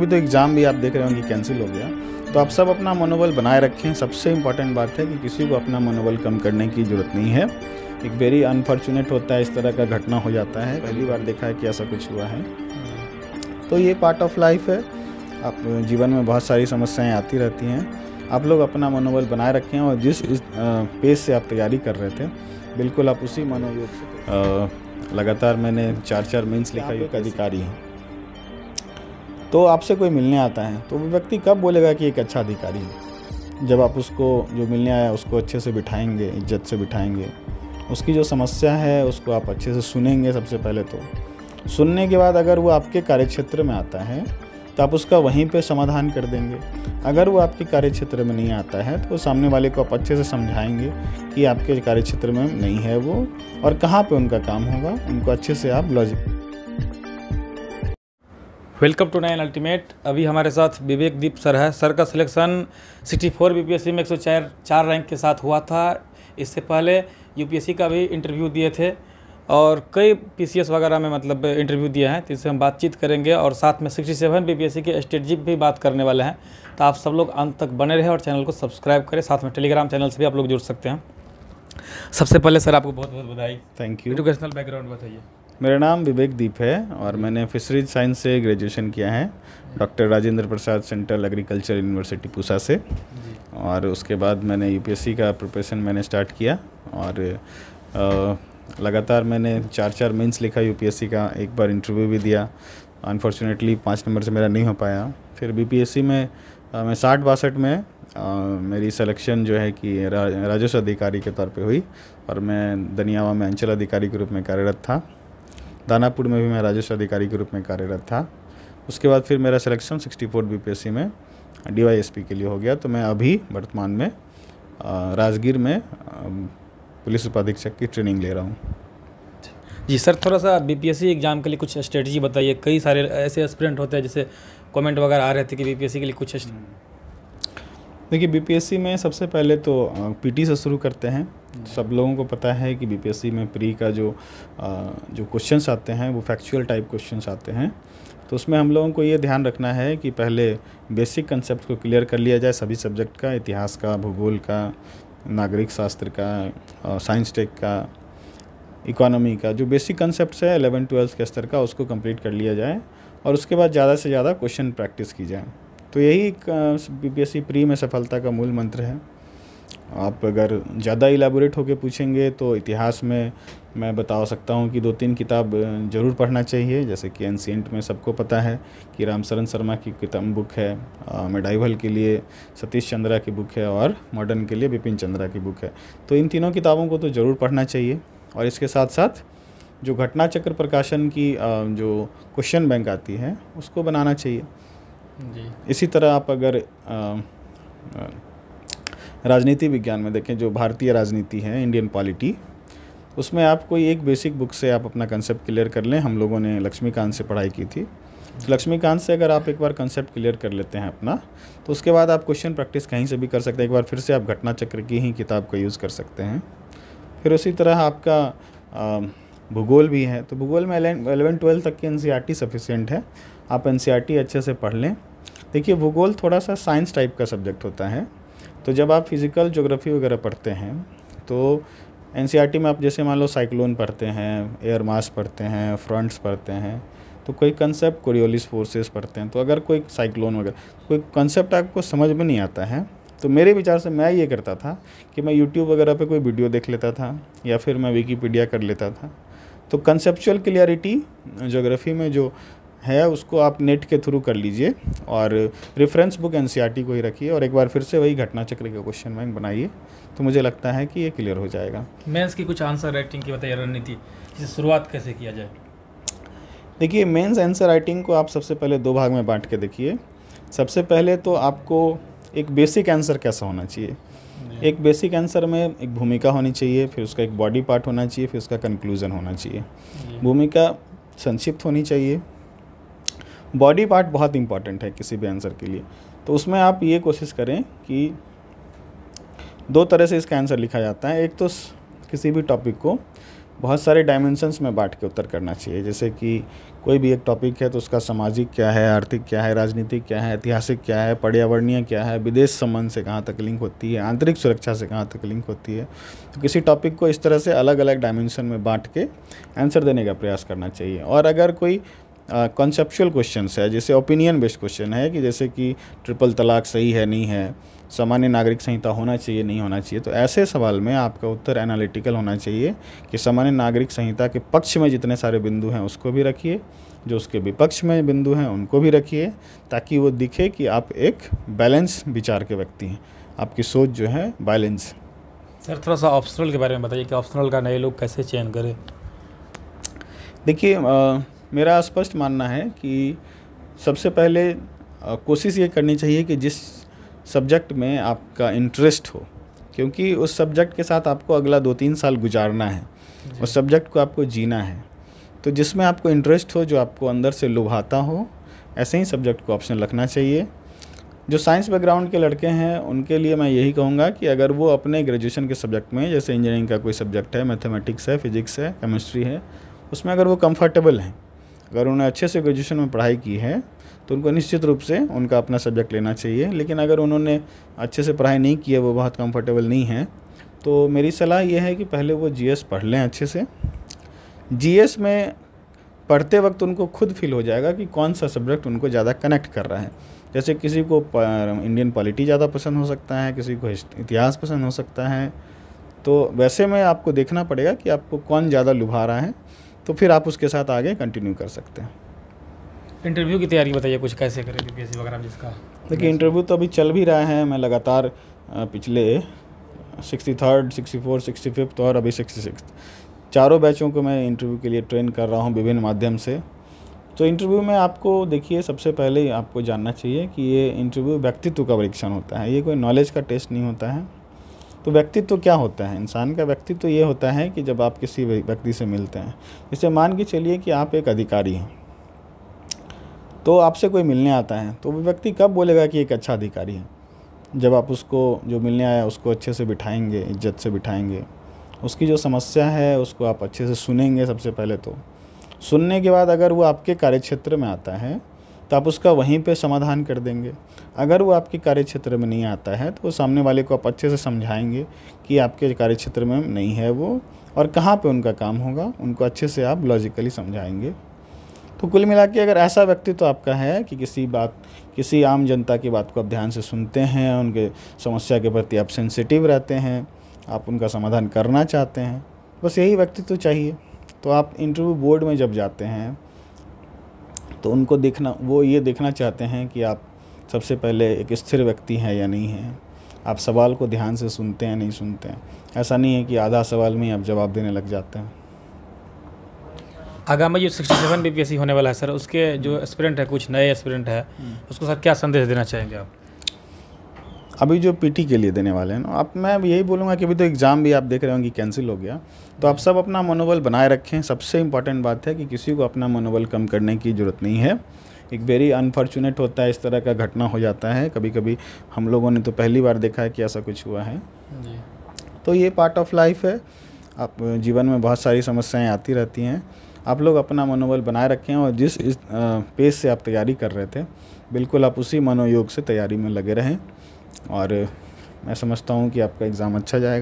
भी तो एग्ज़ाम भी आप देख रहे होंगे कैंसिल हो गया तो आप सब अपना मनोबल बनाए रखें सबसे इम्पॉर्टेंट बात है कि किसी को अपना मनोबल कम करने की ज़रूरत नहीं है एक वेरी अनफॉर्चुनेट होता है इस तरह का घटना हो जाता है पहली बार देखा है कि ऐसा कुछ हुआ है तो ये पार्ट ऑफ लाइफ है आप जीवन में बहुत सारी समस्याएं आती रहती हैं आप लोग अपना मनोबल बनाए रखें और जिस पेज से आप तैयारी कर रहे थे बिल्कुल आप उसी मनोयोग से लगातार मैंने चार चार मीन्स लिखा योग अधिकारी हूँ तो आपसे कोई मिलने आता है तो वो व्यक्ति कब बोलेगा कि एक अच्छा अधिकारी है जब आप उसको जो मिलने आया उसको अच्छे से बिठाएंगे इज्जत से बिठाएंगे उसकी जो समस्या है उसको आप अच्छे से सुनेंगे सबसे पहले तो सुनने के बाद अगर वो आपके कार्यक्षेत्र में आता है तो आप उसका वहीं पे समाधान कर देंगे अगर वो आपके कार्यक्षेत्र में नहीं आता है तो सामने वाले को आप अच्छे से समझाएंगे कि आपके कार्यक्षेत्र में नहीं है वो और कहाँ पे उनका काम होगा उनको अच्छे से आप logic welcome to nine ultimate अभी हमारे साथ विवेक दीप सर है सर का सिलेक्शन सिक्सटी फोर बी में एक सौ चार चार रैंक के साथ हुआ था इससे पहले यूपीएससी का भी इंटरव्यू दिए थे और कई पीसीएस वगैरह में मतलब इंटरव्यू दिए हैं जिससे हम बातचीत करेंगे और साथ में सिक्सटी सेवन बी के स्ट्रेटजी भी बात करने वाले हैं तो आप सब लोग अंत तक बने रहें और चैनल को सब्सक्राइब करें साथ में टेलीग्राम चैनल से भी आप लोग जुड़ सकते हैं सबसे पहले सर आपको बहुत बहुत बधाई थैंक यू एजुकेशनल बैकग्राउंड बताइए मेरा नाम विवेक दीप है और मैंने फिशरीज साइंस से ग्रेजुएशन किया है doctor Rajendra Prasad central agriculture university Pusa से और उसके बाद मैंने यूपीएससी का प्रिपरेशन मैंने स्टार्ट किया और आ, लगातार मैंने चार चार मेंस लिखा यूपीएससी का एक बार इंटरव्यू भी दिया अनफॉर्चुनेटली पाँच नंबर से मेरा नहीं हो पाया फिर बीपीएससी में आ, मैं साठ बासठ में आ, मेरी सिलेक्शन जो है कि रा, राजस्व अधिकारी के तौर पे हुई और मैं दनियावा में अंचल अधिकारी के रूप में कार्यरत था दानापुर में भी मैं राजस्व अधिकारी के रूप में कार्यरत था उसके बाद फिर मेरा सिलेक्शन 64 फोर में डीवाईएसपी के लिए हो गया तो मैं अभी वर्तमान में राजगीर में पुलिस उपाधीक्षक की ट्रेनिंग ले रहा हूँ जी सर थोड़ा सा बीपीएससी एग्ज़ाम के लिए कुछ स्ट्रेटजी बताइए कई सारे ऐसे एस्पिरेंट होते हैं जैसे कमेंट वगैरह आ रहे थे कि बीपीएससी के लिए कुछ देखिए बीपीएससी में सबसे पहले तो पीटी से शुरू करते हैं सब लोगों को पता है कि बीपीएससी में प्री का जो आ, जो क्वेश्चंस आते हैं वो फैक्चुअल टाइप क्वेश्चंस आते हैं तो उसमें हम लोगों को ये ध्यान रखना है कि पहले बेसिक कंसेप्ट को क्लियर कर लिया जाए सभी सब्जेक्ट का इतिहास का भूगोल का नागरिक शास्त्र का साइंस टेक का इकोनॉमी का जो बेसिक कंसेप्ट है एलेवन ट्वेल्थ के स्तर का उसको कंप्लीट कर लिया जाए और उसके बाद ज़्यादा से ज़्यादा क्वेश्चन प्रैक्टिस की जाए तो यही एक बीपीएससी प्री में सफलता का मूल मंत्र है आप अगर ज़्यादा इलाबोरेट होकर पूछेंगे तो इतिहास में मैं बता सकता हूँ कि दो तीन किताब ज़रूर पढ़ना चाहिए जैसे कि एनसेंट में सबको पता है कि रामशरण शर्मा की किताब बुक है मेडाइवल के लिए सतीश चंद्रा की बुक है और मॉडर्न के लिए बिपिन चंद्रा की बुक है तो इन तीनों किताबों को तो ज़रूर पढ़ना चाहिए और इसके साथ साथ जो घटना चक्र प्रकाशन की जो क्वेश्चन बैंक आती है उसको बनाना चाहिए जी इसी तरह आप अगर राजनीति विज्ञान में देखें जो भारतीय राजनीति है इंडियन पॉलिटी उसमें आप कोई एक बेसिक बुक से आप अपना कंसेप्ट क्लियर कर लें हम लोगों ने लक्ष्मीकांत से पढ़ाई की थी तो लक्ष्मीकांत से अगर आप एक बार कंसेप्ट क्लियर कर लेते हैं अपना तो उसके बाद आप क्वेश्चन प्रैक्टिस कहीं से भी कर सकते हैं एक बार फिर से आप घटना चक्र की ही किताब का यूज़ कर सकते हैं फिर उसी तरह आपका भूगोल भी है तो भूगोल में एलेवन ट्वेल्थ तक की एन सी सफिशियंट है आप एन e अच्छे से पढ़ लें देखिए भूगोल थोड़ा सा साइंस टाइप का सब्जेक्ट होता है तो जब आप फिज़िकल जोग्राफ़ी वगैरह पढ़ते हैं तो एन e में आप जैसे मान लो साइक्लोन पढ़ते हैं एयर मास पढ़ते हैं फ्रंट्स पढ़ते हैं तो कोई कंसेप्ट कोरियोलिस फोर्सेस पढ़ते हैं तो अगर कोई साइक्लोन वगैरह कोई कंसेप्ट आपको समझ में नहीं आता है तो मेरे विचार से मैं ये करता था कि मैं यूट्यूब वगैरह पे कोई वीडियो देख लेता था या फिर मैं विकीपीडिया कर लेता था तो कंसेप्चुअल क्लियरिटी जोग्राफ़ी में जो है उसको आप नेट के थ्रू कर लीजिए और रेफरेंस बुक एन को ही रखिए और एक बार फिर से वही घटना चक्र के क्वेश्चन बैंक बनाइए तो मुझे लगता है कि ये क्लियर हो जाएगा मेंस की कुछ आंसर राइटिंग की बताइए रणनीति इसे शुरुआत कैसे किया जाए देखिए मेंस आंसर राइटिंग को आप सबसे पहले दो भाग में बांट के देखिए सबसे पहले तो आपको एक बेसिक आंसर कैसा होना चाहिए एक बेसिक आंसर में एक भूमिका होनी चाहिए फिर उसका एक बॉडी पार्ट होना चाहिए फिर उसका कंक्लूजन होना चाहिए भूमिका संक्षिप्त होनी चाहिए बॉडी पार्ट बहुत इंपॉर्टेंट है किसी भी आंसर के लिए तो उसमें आप ये कोशिश करें कि दो तरह से इसका आंसर लिखा जाता है एक तो किसी भी टॉपिक को बहुत सारे डायमेंशंस में बांट के उत्तर करना चाहिए जैसे कि कोई भी एक टॉपिक है तो उसका सामाजिक क्या है आर्थिक क्या है राजनीतिक क्या है ऐतिहासिक क्या है पर्यावरणीय क्या है विदेश संबंध से कहाँ तक लिंक होती है आंतरिक सुरक्षा से कहाँ तक लिंक होती है तो किसी टॉपिक को इस तरह से अलग अलग डायमेंशन में बांट के आंसर देने का प्रयास करना चाहिए और अगर कोई कॉन्सेप्चुअल क्वेश्चन है जैसे ओपिनियन बेस्ड क्वेश्चन है कि जैसे कि ट्रिपल तलाक सही है नहीं है सामान्य नागरिक संहिता होना चाहिए नहीं होना चाहिए तो ऐसे सवाल में आपका उत्तर एनालिटिकल होना चाहिए कि सामान्य नागरिक संहिता के पक्ष में जितने सारे बिंदु हैं उसको भी रखिए जो उसके विपक्ष में बिंदु हैं उनको भी रखिए ताकि वो दिखे कि आप एक बैलेंस विचार के व्यक्ति हैं आपकी सोच जो है बैलेंस सर थोड़ा सा ऑप्शनल के बारे में बताइए कि ऑप्शनल का नए लोग कैसे चयन करें देखिए मेरा स्पष्ट मानना है कि सबसे पहले कोशिश ये करनी चाहिए कि जिस सब्जेक्ट में आपका इंटरेस्ट हो क्योंकि उस सब्जेक्ट के साथ आपको अगला दो तीन साल गुजारना है उस सब्जेक्ट को आपको जीना है तो जिसमें आपको इंटरेस्ट हो जो आपको अंदर से लुभाता हो ऐसे ही सब्जेक्ट को ऑप्शन रखना चाहिए जो साइंस बैकग्राउंड के लड़के हैं उनके लिए मैं यही कहूँगा कि अगर वो अपने ग्रेजुएशन के सब्जेक्ट में जैसे इंजीनियरिंग का कोई सब्जेक्ट है मैथमेटिक्स है फिजिक्स है केमिस्ट्री है उसमें अगर वो कंफर्टेबल हैं अगर उन्होंने अच्छे से ग्रेजुएशन में पढ़ाई की है तो उनको निश्चित रूप से उनका अपना सब्जेक्ट लेना चाहिए लेकिन अगर उन्होंने अच्छे से पढ़ाई नहीं की है वो बहुत कंफर्टेबल नहीं है तो मेरी सलाह यह है कि पहले वो जी पढ़ लें अच्छे से जी में पढ़ते वक्त उनको खुद फील हो जाएगा कि कौन सा सब्जेक्ट उनको ज़्यादा कनेक्ट कर रहा है जैसे किसी को इंडियन पॉलिटी ज़्यादा पसंद हो सकता है किसी को इतिहास पसंद हो सकता है तो वैसे में आपको देखना पड़ेगा कि आपको कौन ज़्यादा लुभा रहा है तो फिर आप उसके साथ आगे कंटिन्यू कर सकते हैं इंटरव्यू की तैयारी बताइए कुछ कैसे करें यूपीएससी वगैरह जिसका देखिए इंटरव्यू तो अभी चल भी रहा है मैं लगातार पिछले sixty third sixty four sixty fifth और अभी सिक्सटी सिक्स चारों बैचों को मैं इंटरव्यू के लिए ट्रेन कर रहा हूँ विभिन्न माध्यम से तो इंटरव्यू में आपको देखिए सबसे पहले आपको जानना चाहिए कि ये इंटरव्यू व्यक्तित्व का परीक्षण होता है ये कोई नॉलेज का टेस्ट नहीं होता है तो व्यक्तित्व क्या होता है इंसान का व्यक्तित्व ये होता है कि जब आप किसी व्यक्ति से मिलते हैं जैसे मान के चलिए कि आप एक अधिकारी हैं तो आपसे कोई मिलने आता है तो वो व्यक्ति कब बोलेगा कि एक अच्छा अधिकारी है जब आप उसको जो मिलने आया उसको अच्छे से बिठाएंगे इज्जत से बिठाएंगे उसकी जो समस्या है उसको आप अच्छे से सुनेंगे सबसे पहले तो सुनने के बाद अगर वो आपके कार्यक्षेत्र में आता है तो आप उसका वहीं पे समाधान कर देंगे अगर वो आपके कार्य क्षेत्र में नहीं आता है तो वो सामने वाले को आप अच्छे से समझाएंगे कि आपके कार्य क्षेत्र में नहीं है वो और कहाँ पे उनका काम होगा उनको अच्छे से आप लॉजिकली समझाएंगे तो कुल मिला के अगर ऐसा व्यक्ति तो आपका है कि किसी बात किसी आम जनता की बात को आप ध्यान से सुनते हैं उनके समस्या के प्रति आप सेंसिटिव रहते हैं आप उनका समाधान करना चाहते हैं बस यही व्यक्तित्व तो चाहिए तो आप इंटरव्यू बोर्ड में जब जाते हैं तो उनको देखना वो ये देखना चाहते हैं कि आप सबसे पहले एक स्थिर व्यक्ति हैं या नहीं हैं आप सवाल को ध्यान से सुनते हैं नहीं सुनते हैं ऐसा नहीं है कि आधा सवाल में आप जवाब देने लग जाते हैं आगामी जो सिक्सटी सेवन बी होने वाला है सर उसके जो एक्सपेरेंट है कुछ नए एक्सपेरेंट है हम्म। उसको साथ क्या संदेश देना चाहेंगे आप अभी जो पीटी के लिए देने वाले हैं ना आप मैं यही बोलूँगा कि अभी तो एग्ज़ाम भी आप देख रहे होंगे कैंसिल हो गया तो आप सब अपना मनोबल बनाए रखें सबसे इम्पॉर्टेंट बात है कि किसी को अपना मनोबल कम करने की ज़रूरत नहीं है एक वेरी अनफॉर्चुनेट होता है इस तरह का घटना हो जाता है कभी कभी हम लोगों ने तो पहली बार देखा है कि ऐसा कुछ हुआ है तो ये पार्ट ऑफ लाइफ है आप जीवन में बहुत सारी समस्याएं आती रहती हैं आप लोग अपना मनोबल बनाए रखें और जिस पेज से आप तैयारी कर रहे थे बिल्कुल आप उसी मनोयोग से तैयारी में लगे रहें और मैं समझता हूँ कि आपका एग्ज़ाम अच्छा जाएगा